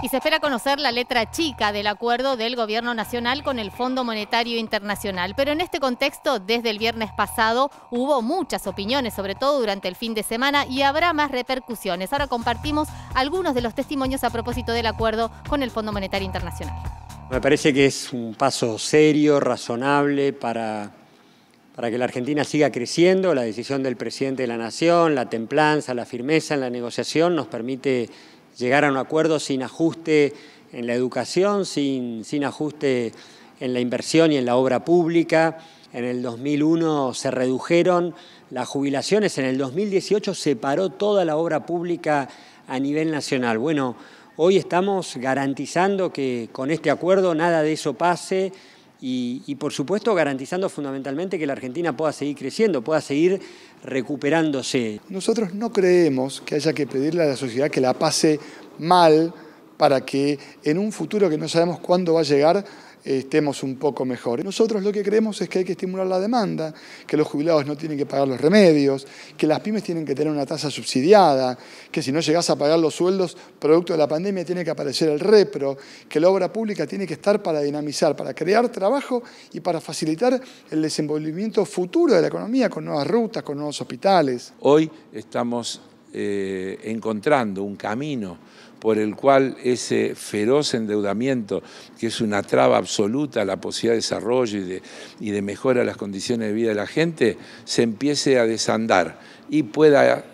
Y se espera conocer la letra chica del acuerdo del Gobierno Nacional con el Fondo Monetario Internacional. Pero en este contexto, desde el viernes pasado hubo muchas opiniones, sobre todo durante el fin de semana, y habrá más repercusiones. Ahora compartimos algunos de los testimonios a propósito del acuerdo con el Fondo Monetario Internacional. Me parece que es un paso serio, razonable para para que la Argentina siga creciendo, la decisión del presidente de la Nación, la templanza, la firmeza en la negociación nos permite llegar a un acuerdo sin ajuste en la educación, sin, sin ajuste en la inversión y en la obra pública. En el 2001 se redujeron las jubilaciones, en el 2018 se paró toda la obra pública a nivel nacional. Bueno, hoy estamos garantizando que con este acuerdo nada de eso pase, y, por supuesto garantizando fundamentalmente que la Argentina pueda seguir creciendo, pueda seguir recuperándose. Nosotros no creemos que haya que pedirle a la sociedad que la pase mal para que en un futuro que no sabemos cuándo va a llegar estemos un poco mejor. Nosotros lo que creemos es que hay que estimular la demanda, que los jubilados no tienen que pagar los remedios, que las pymes tienen que tener una tasa subsidiada, que si no llegas a pagar los sueldos producto de la pandemia tiene que aparecer el repro, que la obra pública tiene que estar para dinamizar, para crear trabajo y para facilitar el desenvolvimiento futuro de la economía con nuevas rutas, con nuevos hospitales. Hoy estamos eh, encontrando un camino por el cual ese feroz endeudamiento, que es una traba absoluta a la posibilidad de desarrollo y de, y de mejora de las condiciones de vida de la gente, se empiece a desandar y pueda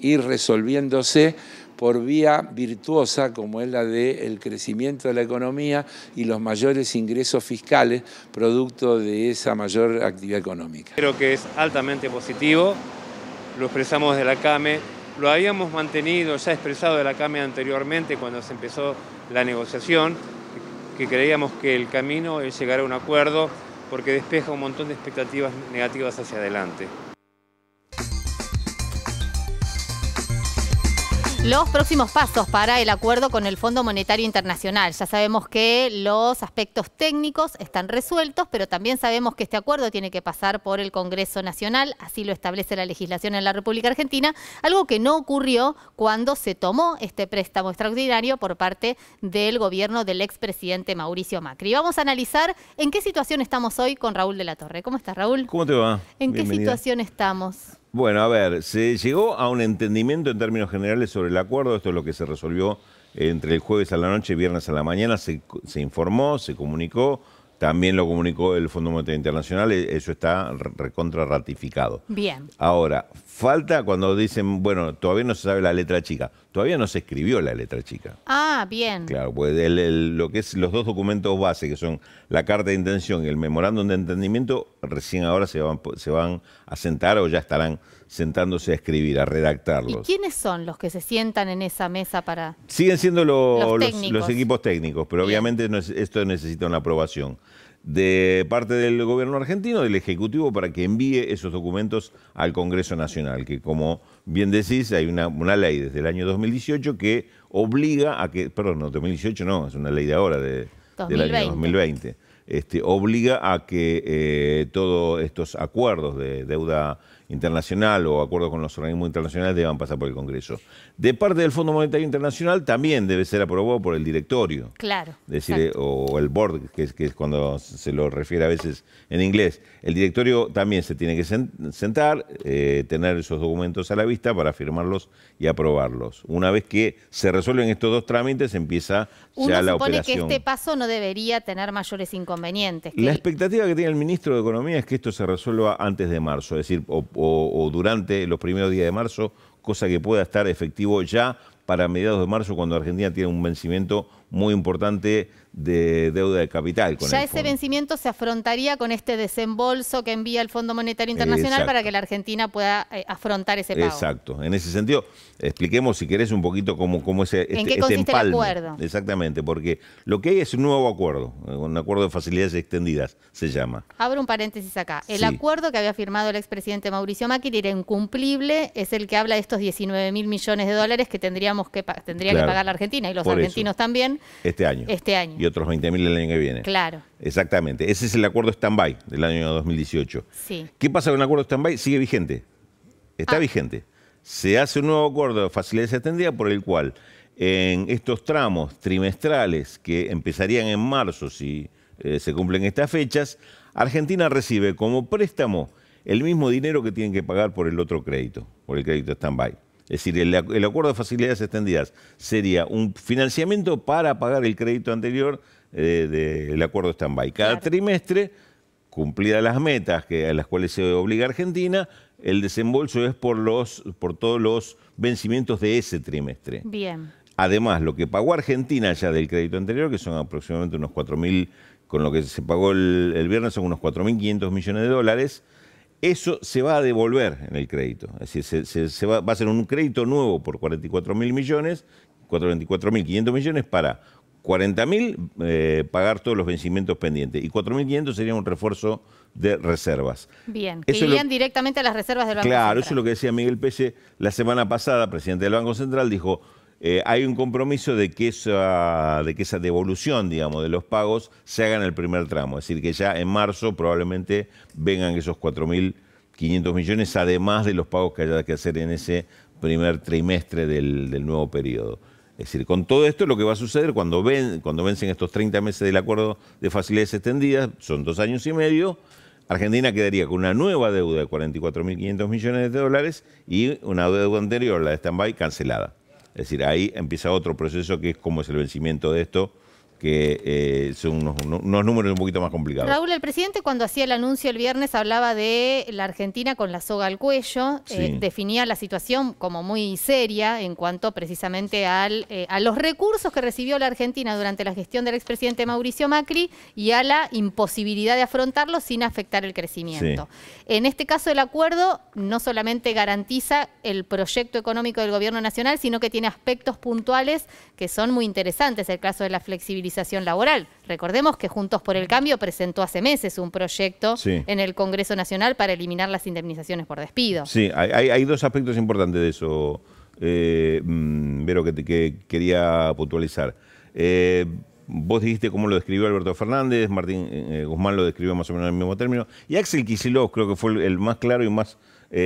ir resolviéndose por vía virtuosa como es la del crecimiento de la economía y los mayores ingresos fiscales producto de esa mayor actividad económica. Creo que es altamente positivo, lo expresamos desde la CAME, lo habíamos mantenido ya expresado de la Cámara anteriormente cuando se empezó la negociación, que creíamos que el camino es llegar a un acuerdo porque despeja un montón de expectativas negativas hacia adelante. Los próximos pasos para el acuerdo con el Fondo Monetario Internacional. Ya sabemos que los aspectos técnicos están resueltos, pero también sabemos que este acuerdo tiene que pasar por el Congreso Nacional, así lo establece la legislación en la República Argentina, algo que no ocurrió cuando se tomó este préstamo extraordinario por parte del gobierno del expresidente Mauricio Macri. Vamos a analizar en qué situación estamos hoy con Raúl de la Torre. ¿Cómo estás, Raúl? ¿Cómo te va? ¿En qué situación estamos? Bueno, a ver, se llegó a un entendimiento en términos generales sobre el acuerdo, esto es lo que se resolvió entre el jueves a la noche y viernes a la mañana, se, se informó, se comunicó, también lo comunicó el Fondo Monetario Internacional, e, eso está recontra ratificado. Bien. Ahora, falta cuando dicen, bueno, todavía no se sabe la letra chica. Todavía no se escribió la letra chica. Ah, bien. Claro, pues lo que es los dos documentos base, que son la carta de intención y el memorándum de entendimiento, recién ahora se van, se van a sentar o ya estarán sentándose a escribir, a redactarlos. ¿Y quiénes son los que se sientan en esa mesa para...? Siguen siendo los, equipos técnicos, pero obviamente esto necesita una aprobación de parte del gobierno argentino, del Ejecutivo, para que envíe esos documentos al Congreso Nacional, que como bien decís, hay una, ley desde el año 2018 que obliga a que, perdón, no, 2018 no, es una ley de ahora, de, del año 2020, este, obliga a que eh, todos estos acuerdos de deuda internacional o acuerdos con los organismos internacionales deban pasar por el Congreso. De parte del Fondo Monetario Internacional también debe ser aprobado por el directorio. Claro. Decir, o el board, que es, que es cuando se lo refiere a veces en inglés. El directorio también se tiene que sentar, eh, tener esos documentos a la vista para firmarlos y aprobarlos. Una vez que se resuelven estos dos trámites, empieza ya la operación. Uno que este paso no debería tener mayores inconvenientes. la expectativa que tiene el ministro de Economía es que esto se resuelva antes de marzo, es decir, o o, durante los primeros días de marzo, cosa que pueda estar efectivo ya para mediados de marzo cuando Argentina tiene un vencimiento muy importante de deuda de capital. ya ese vencimiento se afrontaría con este desembolso que envía el Fondo Monetario Internacional para que la Argentina pueda eh, afrontar ese pago. Exacto. En ese sentido, expliquemos si querés un poquito cómo, cómo es este, ¿En qué este el acuerdo? Exactamente, porque lo que hay es un nuevo acuerdo, eh, un acuerdo de facilidades extendidas, se llama. Abro un paréntesis acá. El acuerdo que había firmado el expresidente Mauricio Macri era incumplible, es el que habla de estos 19 mil millones de dólares que tendríamos que tendría que pagar la Argentina y los argentinos también este año. Este año. Y otros 20.000 el año que viene. Claro. Exactamente. Ese es el acuerdo stand-by del año 2018. Sí. ¿Qué pasa con el acuerdo stand-by? Sigue vigente. Está ah. vigente. Se hace un nuevo acuerdo de facilidades extendidas por el cual en estos tramos trimestrales que empezarían en marzo si eh, se cumplen estas fechas, Argentina recibe como préstamo el mismo dinero que tienen que pagar por el otro crédito, por el crédito stand-by. Es decir, el, acuerdo de facilidades extendidas sería un financiamiento para pagar el crédito anterior del eh, de, acuerdo stand-by. Cada trimestre, cumplidas las metas que, a las cuales se obliga Argentina, el desembolso es por, los, por todos los vencimientos de ese trimestre. Bien. Además, lo que pagó Argentina ya del crédito anterior, que son aproximadamente unos 4.000, con lo que se pagó el viernes son unos 4.500 millones de dólares, eso se va a devolver en el crédito. Es decir, se, va, a ser un crédito nuevo por 44 millones, 44.500 millones para 40.000 eh, pagar todos los vencimientos pendientes y 4.500 sería un refuerzo de reservas. Bien, que irían directamente a las reservas del Banco claro, Central. Claro, eso es lo que decía Miguel Pese la semana pasada, presidente del Banco Central, dijo eh, hay un compromiso de que, esa, devolución, digamos, de los pagos se haga en el primer tramo. Es decir, que ya en marzo probablemente vengan esos 4.500 millones, además de los pagos que haya que hacer en ese primer trimestre del, nuevo periodo. Es decir, con todo esto lo que va a suceder cuando, ven, cuando vencen estos 30 meses del acuerdo de facilidades extendidas, son dos años y medio, Argentina quedaría con una nueva deuda de 44.500 millones de dólares y una deuda anterior, la de stand-by, cancelada. Es decir, ahí empieza otro proceso que es cómo es el vencimiento de esto, que eh, son unos, números un poquito más complicados. Raúl, el presidente cuando hacía el anuncio el viernes hablaba de la Argentina con la soga al cuello, eh, definía la situación como muy seria en cuanto precisamente al, eh, a los recursos que recibió la Argentina durante la gestión del expresidente Mauricio Macri y a la imposibilidad de afrontarlo sin afectar el crecimiento. En este caso el acuerdo no solamente garantiza el proyecto económico del gobierno nacional, sino que tiene aspectos puntuales que son muy interesantes, el caso de la flexibilidad laboral. Recordemos que Juntos por el Cambio presentó hace meses un proyecto en el Congreso Nacional para eliminar las indemnizaciones por despido. Sí, hay, dos aspectos importantes de eso, eh, mm, Vero, que, quería puntualizar. Eh, vos dijiste cómo lo describió Alberto Fernández, Martín eh, Guzmán lo describió más o menos en el mismo término, y Axel Kicillof creo que fue el, más claro y más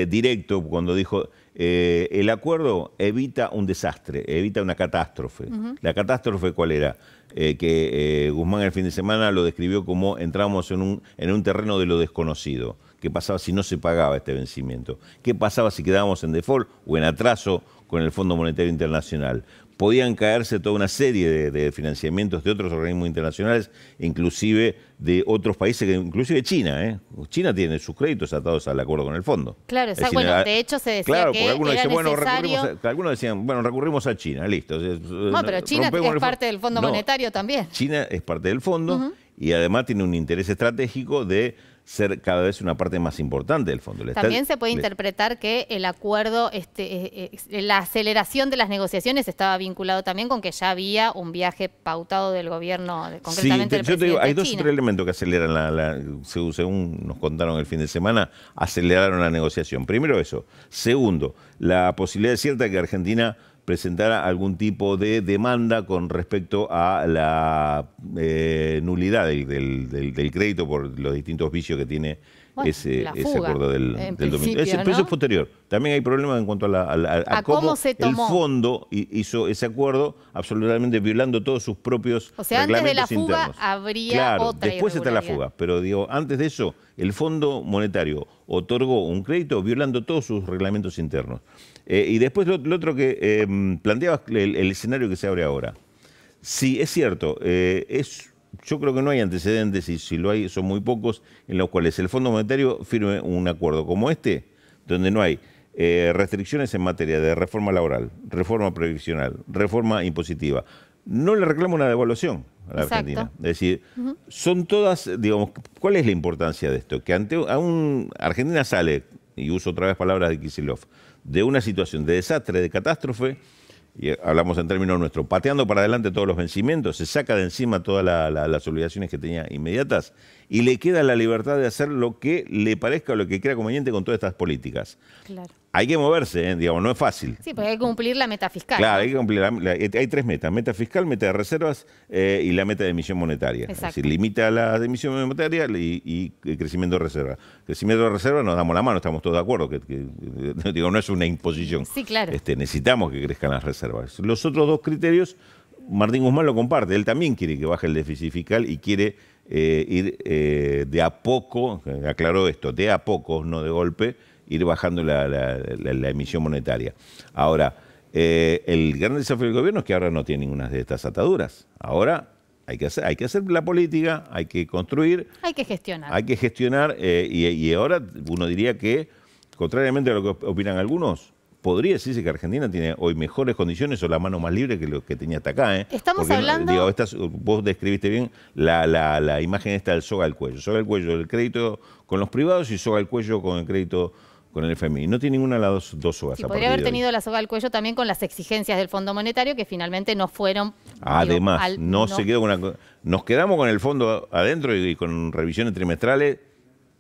directo cuando dijo, eh, el acuerdo evita un desastre, evita una catástrofe. ¿La catástrofe cuál era? Eh, que eh, Guzmán el fin de semana lo describió como entramos en un, terreno de lo desconocido. ¿Qué pasaba si no se pagaba este vencimiento? ¿Qué pasaba si quedábamos en default o en atraso con el Fondo Internacional? podían caerse toda una serie de, financiamientos de otros organismos internacionales, inclusive de otros países, inclusive China. ¿eh? China tiene sus créditos atados al acuerdo con el fondo. Claro, de hecho se decía que algunos, decían, bueno, recurrimos a, decían, bueno, recurrimos a China, listo. No, pero China es parte del Fondo Monetario también. China es parte del fondo y además tiene un interés estratégico de ser cada vez una parte más importante del fondo. Estado. También se puede interpretar que el acuerdo, este, eh, eh, la aceleración de las negociaciones estaba vinculado también con que ya había un viaje pautado del gobierno, concretamente sí, del hay dos elementos que aceleran, la, según nos contaron el fin de semana, aceleraron la negociación. Primero eso. Segundo, la posibilidad cierta de que Argentina presentara algún tipo de demanda con respecto a la eh, nulidad del, del, del, crédito por los distintos vicios que tiene ese, acuerdo del, del dominio. Ese, ¿no? es posterior. También hay problemas en cuanto a, la, cómo, el fondo hizo ese acuerdo absolutamente violando todos sus propios O sea, antes de la fuga internos. habría claro, después está la fuga, pero digo, antes de eso, el Fondo Monetario otorgó un crédito violando todos sus reglamentos internos. Eh, y después lo, otro que eh, planteabas, el, escenario que se abre ahora. Sí, es cierto, eh, es, yo creo que no hay antecedentes y si lo hay son muy pocos en los cuales el Fondo Monetario firme un acuerdo como este, donde no hay eh, restricciones en materia de reforma laboral, reforma previsional, reforma impositiva. No le reclamo una devaluación a la Argentina. Es decir, son todas, digamos, ¿cuál es la importancia de esto? Que ante Argentina sale, y uso otra vez palabras de Kisilov, de una situación de desastre, de catástrofe, y hablamos en términos nuestros, pateando para adelante todos los vencimientos, se saca de encima todas las obligaciones que tenía inmediatas y le queda la libertad de hacer lo que le parezca o lo que crea conveniente con todas estas políticas. Claro hay que moverse, ¿eh? digamos, no es fácil. Sí, porque hay que cumplir la meta fiscal. Claro, hay que cumplir, hay tres metas, meta fiscal, meta de reservas eh, y la meta de emisión monetaria. Exacto. Es decir, limita la emisión monetaria y, el crecimiento de reservas. Crecimiento de reservas nos damos la mano, estamos todos de acuerdo, que, digo, no es una imposición. Sí, claro. Este, necesitamos que crezcan las reservas. Los otros dos criterios, Martín Guzmán lo comparte, él también quiere que baje el déficit fiscal y quiere eh, ir de a poco, aclaró esto, de a poco, no de golpe, ir bajando la, emisión monetaria. Ahora, eh, el gran desafío del gobierno es que ahora no tiene ninguna de estas ataduras. Ahora hay que hacer, hay que hacer la política, hay que construir. Hay que gestionar. Hay que gestionar eh, y, ahora uno diría que, contrariamente a lo que opinan algunos, podría decirse que Argentina tiene hoy mejores condiciones o la mano más libre que lo que tenía hasta acá. ¿eh? Estamos hablando. vos describiste bien la, la, la imagen esta del soga al cuello. Soga al cuello del crédito con los privados y soga al cuello con el crédito con el FMI. No tiene ninguna de las dos, dos podría haber tenido la soga al cuello también con las exigencias del Fondo Monetario que finalmente no fueron. Además, no, se quedó nos quedamos con el fondo adentro y, con revisiones trimestrales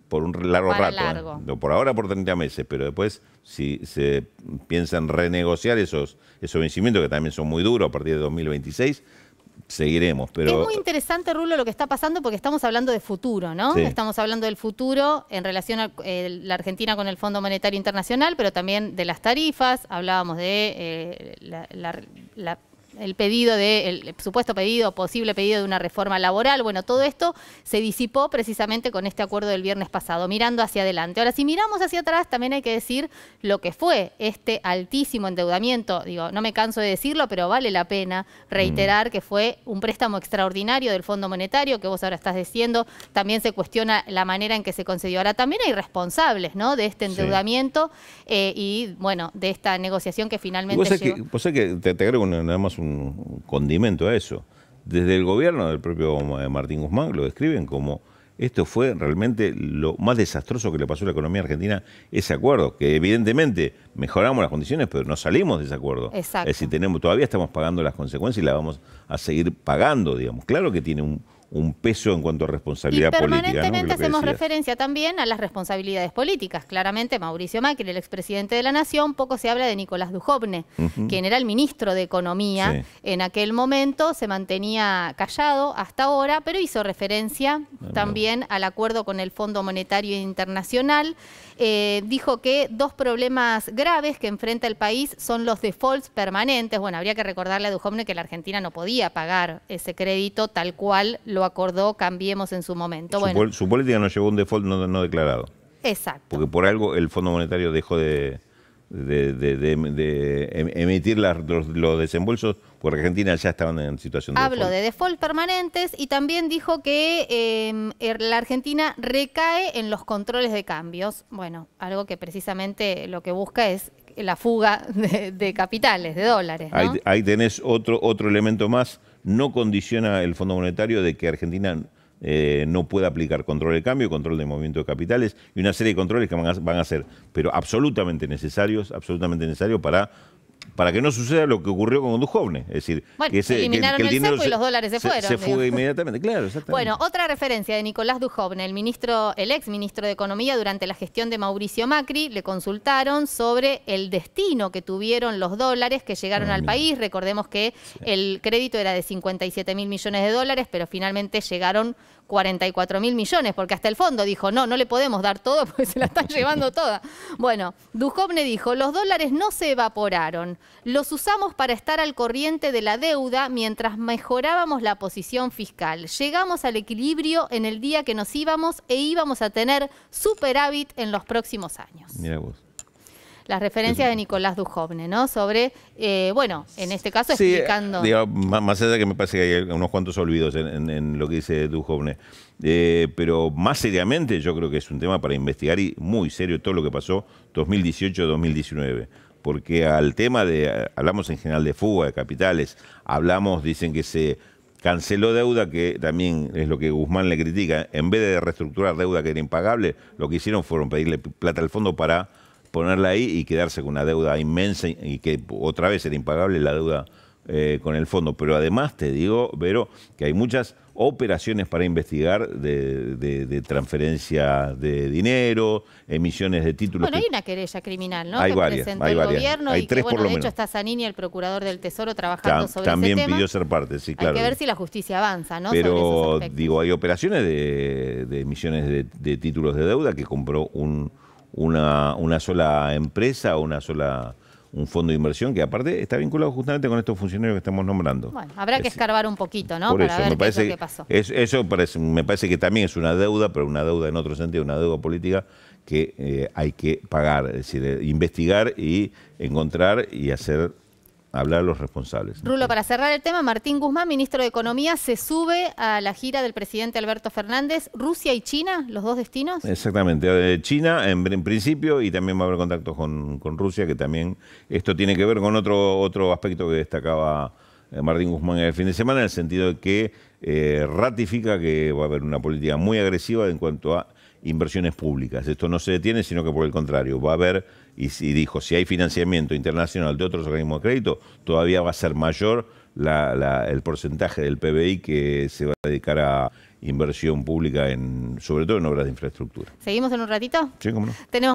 por un largo rato. ¿eh? Por ahora por 30 meses, pero después si se piensan renegociar esos, esos vencimientos que también son muy duros a partir de 2026 seguiremos. Pero... Es muy interesante, Rulo, lo que está pasando porque estamos hablando de futuro, ¿no? Estamos hablando del futuro en relación a la Argentina con el Fondo Monetario Internacional, pero también de las tarifas, hablábamos de eh, la el pedido de, el supuesto pedido, posible pedido de una reforma laboral. Bueno, todo esto se disipó precisamente con este acuerdo del viernes pasado, mirando hacia adelante. Ahora, si miramos hacia atrás, también hay que decir lo que fue este altísimo endeudamiento. Digo, no me canso de decirlo, pero vale la pena reiterar mm. que fue un préstamo extraordinario del Fondo Monetario, que vos ahora estás diciendo, también se cuestiona la manera en que se concedió. Ahora, también hay responsables, ¿no?, de este endeudamiento eh, y, bueno, de esta negociación que finalmente... llegó... que, que te, te agrego nada más un condimento a eso. Desde el gobierno del propio Martín Guzmán lo describen como esto fue realmente lo más desastroso que le pasó a la economía argentina, ese acuerdo, que evidentemente mejoramos las condiciones, pero no salimos de ese acuerdo. Exacto. Es decir, tenemos, todavía estamos pagando las consecuencias y las vamos a seguir pagando, digamos. Claro que tiene un, un peso en cuanto a responsabilidad política. Y permanentemente hacemos referencia también a las responsabilidades políticas. Claramente, Mauricio Macri, el expresidente de la Nación, poco se habla de Nicolás Dujovne, quien era el ministro de Economía en aquel momento, se mantenía callado hasta ahora, pero hizo referencia ah, también al acuerdo con el Fondo Monetario Internacional. Eh, dijo que dos problemas graves que enfrenta el país son los defaults permanentes. Bueno, habría que recordarle a Dujovne que la Argentina no podía pagar ese crédito tal cual lo lo acordó Cambiemos en su momento. Su, bueno. su política nos llevó a un default no, declarado. Exacto. Porque por algo el Fondo Monetario dejó de, em-, emitir los, desembolsos porque Argentina ya estaba en situación de Hablo de default permanentes y también dijo que em, er-, la Argentina recae en los controles de cambios. Bueno, algo que precisamente lo que busca es la fuga de, capitales, de dólares. Ahí, tenés otro, otro elemento más no condiciona el Fondo Monetario de que Argentina eh, no pueda aplicar control de cambio, control de movimiento de capitales y una serie de controles que van a, van a ser, pero absolutamente necesarios, absolutamente necesarios para para que no suceda lo que ocurrió con Dujovne. Es decir, que eliminaron el, dinero y los dólares se, fueron. Se, fue inmediatamente, claro, Bueno, otra referencia de Nicolás Dujovne, el ministro, el ex ministro de Economía durante la gestión de Mauricio Macri, le consultaron sobre el destino que tuvieron los dólares que llegaron ah, al país. Recordemos que el crédito era de 57 mil millones de dólares, pero finalmente llegaron 44 mil millones, porque hasta el fondo dijo, no, no le podemos dar todo porque se la están llevando toda. Bueno, Duchovne dijo, los dólares no se evaporaron, los usamos para estar al corriente de la deuda mientras mejorábamos la posición fiscal. Llegamos al equilibrio en el día que nos íbamos e íbamos a tener superávit en los próximos años las referencias de Nicolás Dujovne, ¿no? Sobre, eh, bueno, en este caso explicando... más allá de que me parece que hay unos cuantos olvidos en, lo que dice Dujovne, eh, pero más seriamente yo creo que es un tema para investigar y muy serio todo lo que pasó 2018-2019 porque al tema de, hablamos en general de fuga de capitales, hablamos, dicen que se canceló deuda, que también es lo que Guzmán le critica, en vez de reestructurar deuda que era impagable, lo que hicieron fueron pedirle plata al fondo para ponerla ahí y quedarse con una deuda inmensa y que otra vez era impagable la deuda eh, con el fondo. Pero además te digo, Vero, que hay muchas operaciones para investigar de, transferencia de dinero, emisiones de títulos. Bueno, hay una querella criminal, ¿no? Hay que varias, hay el gobierno hay y tres por lo de hecho está Zanini, el procurador del Tesoro, trabajando sobre sobre También pidió ser parte, sí, claro. Hay que ver si la justicia avanza, ¿no? Pero, digo, hay operaciones de, de emisiones de títulos de deuda que compró un una, una sola empresa o una sola un fondo de inversión que aparte está vinculado justamente con estos funcionarios que estamos nombrando. Bueno, habrá que escarbar un poquito, ¿no? Para ver qué pasó. eso me parece que también es una deuda, pero una deuda en otro sentido, una deuda política que eh, hay que pagar, es decir, eh, investigar y encontrar y hacer hablar a los responsables. Rulo, para cerrar el tema, Martín Guzmán, ministro de Economía, se sube a la gira del presidente Alberto Fernández. ¿Rusia y China, los dos destinos? Exactamente, eh, China en, principio y también va a haber contactos con, Rusia, que también esto tiene que ver con otro, otro aspecto que destacaba eh, Martín Guzmán el fin de semana, en el sentido de que eh, ratifica que va a haber una política muy agresiva en cuanto a inversiones públicas. Esto no se detiene, sino que por el contrario, va a haber y, dijo, si hay financiamiento internacional de otros organismos de crédito, todavía va a ser mayor la, el porcentaje del PBI que se va a dedicar a inversión pública, en, sobre todo en obras de infraestructura. ¿Seguimos en un ratito? Sí, cómo no. Tenemos